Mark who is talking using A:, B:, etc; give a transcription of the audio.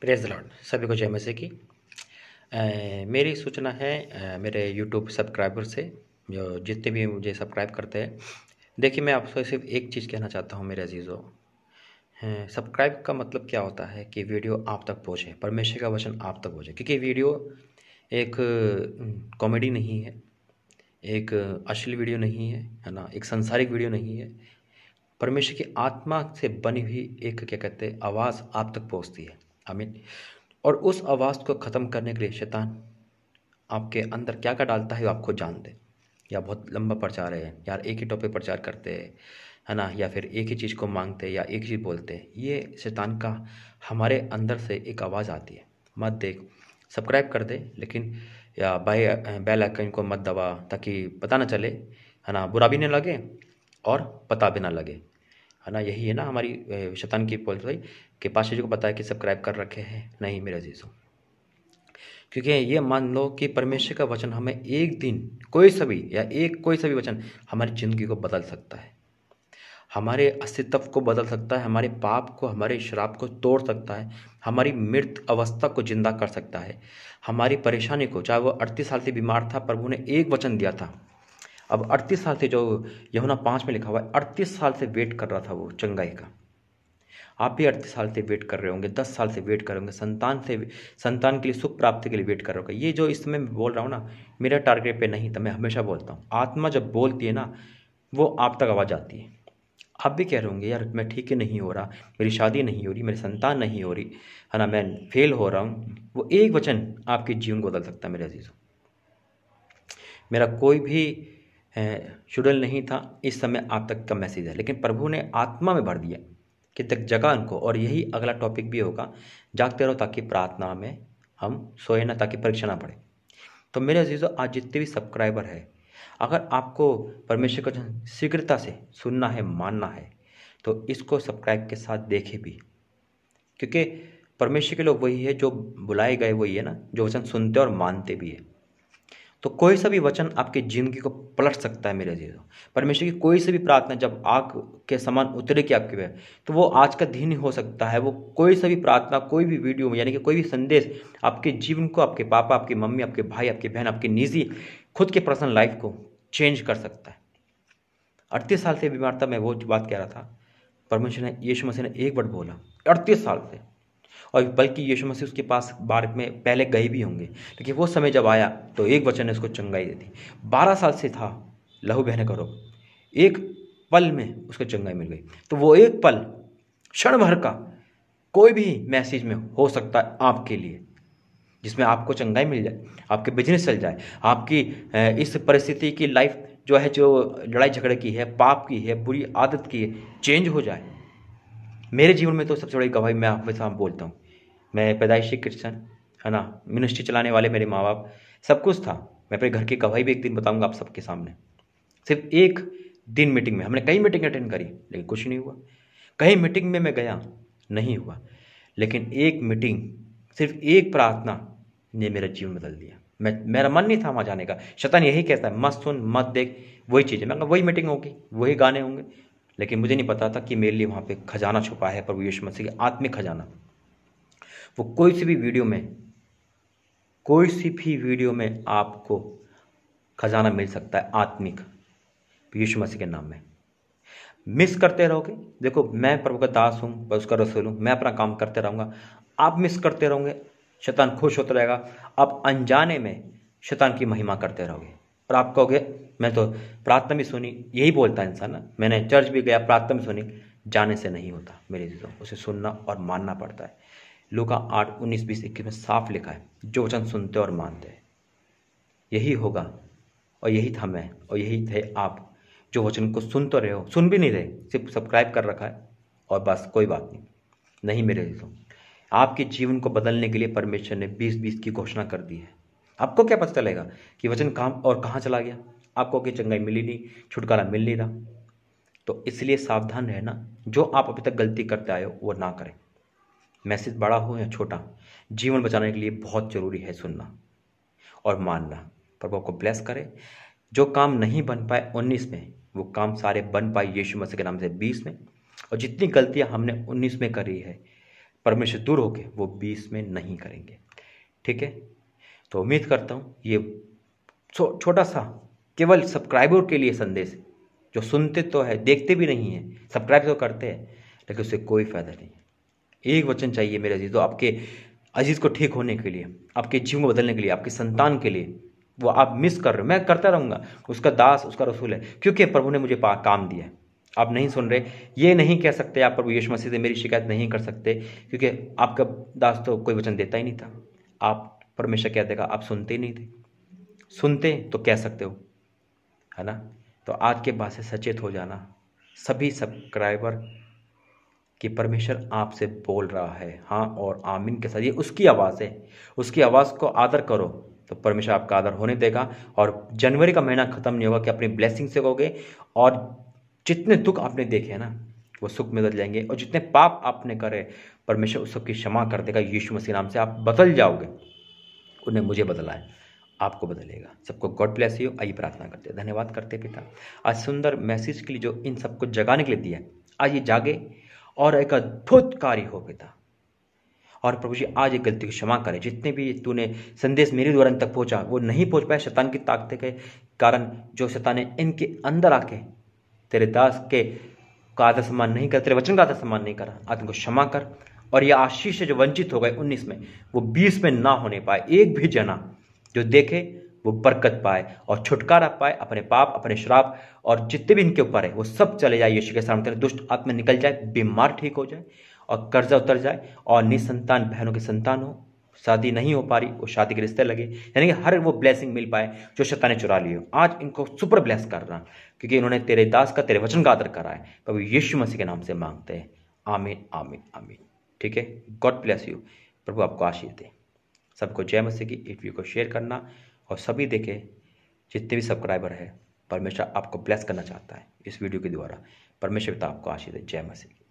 A: Praise Lord सभी को जय मसी की मेरी सूचना है आ, मेरे यूट्यूब सब्सक्राइबर से जो जितने भी मुझे सब्सक्राइब करते हैं देखिए मैं आपसे सिर्फ एक चीज़ कहना चाहता हूँ मेरे अजीज़ों सब्सक्राइब का मतलब क्या होता है कि वीडियो आप तक पहुँचे परमेश्वर का वचन आप तक पहुँचे क्योंकि वीडियो एक कॉमेडी नहीं है एक अश्लील वीडियो नहीं है है ना एक संसारिक वीडियो नहीं है परमेश्वर की आत्मा से बनी हुई एक क्या कहते हैं आवाज़ आप तक पहुँचती है आमीन और उस आवाज़ को ख़त्म करने के लिए शैतान आपके अंदर क्या क्या डालता है वो आपको जान दे या बहुत लंबा प्रचार है यार एक ही टॉपिक प्रचार करते हैं है ना या फिर एक ही चीज़ को मांगते हैं या एक ही चीज़ बोलते हैं ये शैतान का हमारे अंदर से एक आवाज़ आती है मत देख सब्सक्राइब कर दे लेकिन या बाई बेल आइकन को मत दबा ताकि पता ना चले है ना बुरा भी ना लगे और पता भी ना लगे है ना यही है ना हमारी शतान की पॉलिसी भाई पाशा जी को बताया कि सब्सक्राइब कर रखे हैं नहीं मेरे अजीज़ों क्योंकि ये मान लो कि परमेश्वर का वचन हमें एक दिन कोई सभी या एक कोई सभी वचन हमारी ज़िंदगी को बदल सकता है हमारे अस्तित्व को बदल सकता है हमारे पाप को हमारे शराब को तोड़ सकता है हमारी मृत अवस्था को जिंदा कर सकता है हमारी परेशानी को चाहे वो अड़तीस साल से बीमार था प्रभु ने एक वचन दिया था अब अड़तीस साल से जो यमुना पाँच में लिखा हुआ है अड़तीस साल से वेट कर रहा था वो चंगाई का आप भी अड़तीस साल से वेट कर रहे होंगे दस साल से वेट कर रहे होंगे संतान से संतान के लिए सुख प्राप्ति के लिए वेट कर रहे होंगे ये जो इस समय बोल रहा हूँ ना मेरा टारगेट पे नहीं था मैं हमेशा बोलता हूँ आत्मा जब बोलती है ना वो आप तक आवाज़ आती है आप भी कह रहे होंगे यार मैं ठीक ही नहीं हो रहा मेरी शादी नहीं हो रही मेरी संतान नहीं हो रही है ना मैं फेल हो रहा हूँ वो एक वचन आपके जीवन को बदल सकता है मेरे अजीज़ों मेरा कोई भी शुडल नहीं था इस समय आप तक का मैसेज है लेकिन प्रभु ने आत्मा में भर दिया कि तक जगह उनको और यही अगला टॉपिक भी होगा जागते रहो ताकि प्रार्थना में हम सोए ना ताकि परीक्षा ना पड़े तो मेरे अजीज़ों आज जितने भी सब्सक्राइबर है अगर आपको परमेश्वर का शीघ्रता से सुनना है मानना है तो इसको सब्सक्राइब के साथ देखे भी क्योंकि परमेश्वर के लोग वही है जो बुलाए गए वही है ना जो वचन सुनते और मानते भी है तो कोई सा भी वचन आपकी ज़िंदगी को पलट सकता है मेरे जी तो। परमेश्वर की कोई सी भी प्रार्थना जब आग के समान उतरेगी आपके वह तो वो आज का दिन ही हो सकता है वो कोई सा भी प्रार्थना कोई भी वीडियो यानी कि कोई भी संदेश आपके जीवन को आपके पापा आपकी मम्मी आपके भाई आपकी बहन आपकी निजी खुद के पर्सनल लाइफ को चेंज कर सकता है अड़तीस साल से बीमार था मैं वो बात कह रहा था परमेश्वर ने यीशु मसीह ने एक बार बोला अड़तीस साल से और बल्कि यीशु मसीह उसके पास बार में पहले गए भी होंगे लेकिन वो समय जब आया तो एक वचन ने उसको चंगाई दे दी बारह साल से था लहू बहने का रोग एक पल में उसको चंगाई मिल गई तो वो एक पल क्षण भर का कोई भी मैसेज में हो सकता है आपके लिए जिसमें आपको चंगाई मिल जाए आपके बिजनेस चल जाए आपकी इस परिस्थिति की लाइफ जो है जो लड़ाई झगड़े की है पाप की है बुरी आदत की है चेंज हो जाए मेरे जीवन में तो सबसे बड़ी गवाही मैं हमेशा बोलता हूँ मैं पैदाइशी क्रिश्चन है ना मिनिस्ट्री चलाने वाले मेरे माँ बाप सब कुछ था मैं अपने घर की गवाही भी एक दिन बताऊँगा आप सबके सामने सिर्फ एक दिन मीटिंग में हमने कई मीटिंग अटेंड करी लेकिन कुछ नहीं हुआ कई मीटिंग में मैं गया नहीं हुआ लेकिन एक मीटिंग सिर्फ एक प्रार्थना ने मेरा जीवन बदल दिया मैं मेरा मन नहीं था वहाँ जाने का शतन यही कहता है मत सुन मत देख वही चीज़ें मैं वही मीटिंग होगी वही गाने होंगे लेकिन मुझे नहीं पता था कि मेरे लिए वहाँ पे खजाना छुपा है प्रभु यीशु मसीह का आत्मिक खजाना वो कोई सी भी वीडियो में कोई सी भी वीडियो में आपको खजाना मिल सकता है आत्मिक यीशु मसीह के नाम में मिस करते रहोगे देखो मैं प्रभु का दास हूँ बस उसका रसूल हूँ मैं अपना काम करते रहूँगा आप मिस करते रहोगे शैतान खुश होता रहेगा आप अनजाने में शैतान की महिमा करते रहोगे और आप कहोगे मैं तो प्रार्थना भी सुनी यही बोलता है इंसान ना मैंने चर्च भी गया प्रार्थना भी सुनी जाने से नहीं होता मेरे चीज़ों उसे सुनना और मानना पड़ता है लुका आठ उन्नीस बीस इक्कीस में साफ लिखा है जो वचन सुनते और मानते हैं यही होगा और यही था मैं और यही थे आप जो वचन को सुन तो रहे हो सुन भी नहीं रहे सिर्फ सब्सक्राइब कर रखा है और बस कोई बात नहीं नहीं मेरे चीज़ों आपके जीवन को बदलने के लिए परमेश्वर ने बीस बीस की घोषणा कर दी है आपको क्या पता चलेगा कि वचन काम और कहाँ चला गया आपको कि चंगाई मिली नहीं छुटकारा मिल नहीं रहा तो इसलिए सावधान रहना जो आप अभी तक गलती करते आए हो वो ना करें मैसेज बड़ा हो या छोटा जीवन बचाने के लिए बहुत ज़रूरी है सुनना और मानना प्रभु आपको ब्लेस करें जो काम नहीं बन पाए उन्नीस में वो काम सारे बन पाए यीशु मसीह के नाम से बीस में और जितनी गलतियां हमने उन्नीस में करी है परमेश्वर दूर होके वो बीस में नहीं करेंगे ठीक है तो उम्मीद करता हूँ ये छो, छोटा सा केवल सब्सक्राइबर के लिए संदेश जो सुनते तो है देखते भी नहीं है सब्सक्राइब तो करते हैं लेकिन उससे कोई फ़ायदा नहीं है एक वचन चाहिए मेरे अजीज़ तो आपके अजीज़ को ठीक होने के लिए आपके जीवन को बदलने के लिए आपके संतान के लिए वो आप मिस कर रहे हो मैं करता रहूँगा उसका दास उसका रसूल है क्योंकि प्रभु ने मुझे काम दिया है आप नहीं सुन रहे ये नहीं कह सकते आप प्रभु यीशु मसीह से मेरी शिकायत नहीं कर सकते क्योंकि आपका दास तो कोई वचन देता ही नहीं था आप परमेश्वर कहते देगा आप सुनते ही नहीं थे सुनते तो कह सकते हो है ना तो आज के बाद से सचेत हो जाना सभी सब्सक्राइबर कि परमेश्वर आपसे बोल रहा है हाँ और आमिन के साथ ये उसकी आवाज़ है उसकी आवाज़ को आदर करो तो परमेश्वर आपका आदर होने देगा और जनवरी का महीना ख़त्म नहीं होगा कि अपनी ब्लेसिंग से होगे और जितने दुख आपने देखे हैं ना वो सुख में बदल जाएंगे और जितने पाप आपने करे परमेश्वर उस सबकी क्षमा कर देगा यीशु मसीह नाम से आप बदल जाओगे उन्हें हम्म। मुझे बदला है आपको बदलेगा सबको गॉड ब्लेस यू आइए प्रार्थना करते हैं धन्यवाद करते पिता आज सुंदर मैसेज के लिए जो इन सबको जगाने के लिए दिया आज ये जागे और एक अद्भुत कार्य हो पिता और प्रभु जी आज एक गलती को क्षमा करें जितने भी तूने संदेश मेरे द्वारा तक पहुंचा वो नहीं पहुंच पाया शैतान की ताकत के कारण जो शैतान ने इनके अंदर आके तेरे दास के का आदर सम्मान नहीं कर तेरे वचन का आदर सम्मान नहीं करा आज उनको क्षमा कर और ये आशीष से जो वंचित हो गए उन्नीस में वो बीस में ना होने पाए एक भी जना जो देखे वो बरकत पाए और छुटकारा पाए अपने पाप अपने श्राप और जितने भी इनके ऊपर है वो सब चले जाए यीशु के सामने दुष्ट आत्मा निकल जाए बीमार ठीक हो जाए और कर्जा उतर जाए और निसंतान बहनों की संतान हो शादी नहीं हो पा रही वो शादी के रिश्ते लगे यानी कि हर वो ब्लेसिंग मिल पाए जो शता ने चुरा ली हो आज इनको सुपर ब्लेस कर रहा क्योंकि इन्होंने तेरे दास का तेरे वचन का आदर करा है कभी यीशु मसीह के नाम से मांगते हैं आमीन आमीन आमीन ठीक है गॉड ब्लेस यू प्रभु आपको आशीष दे सबको जय मसी की इस वीडियो को शेयर करना और सभी देखें जितने भी सब्सक्राइबर हैं परमेश्वर आपको ब्लेस करना चाहता है इस वीडियो के द्वारा परमेश्वर पिता आपको आशीष दे जय की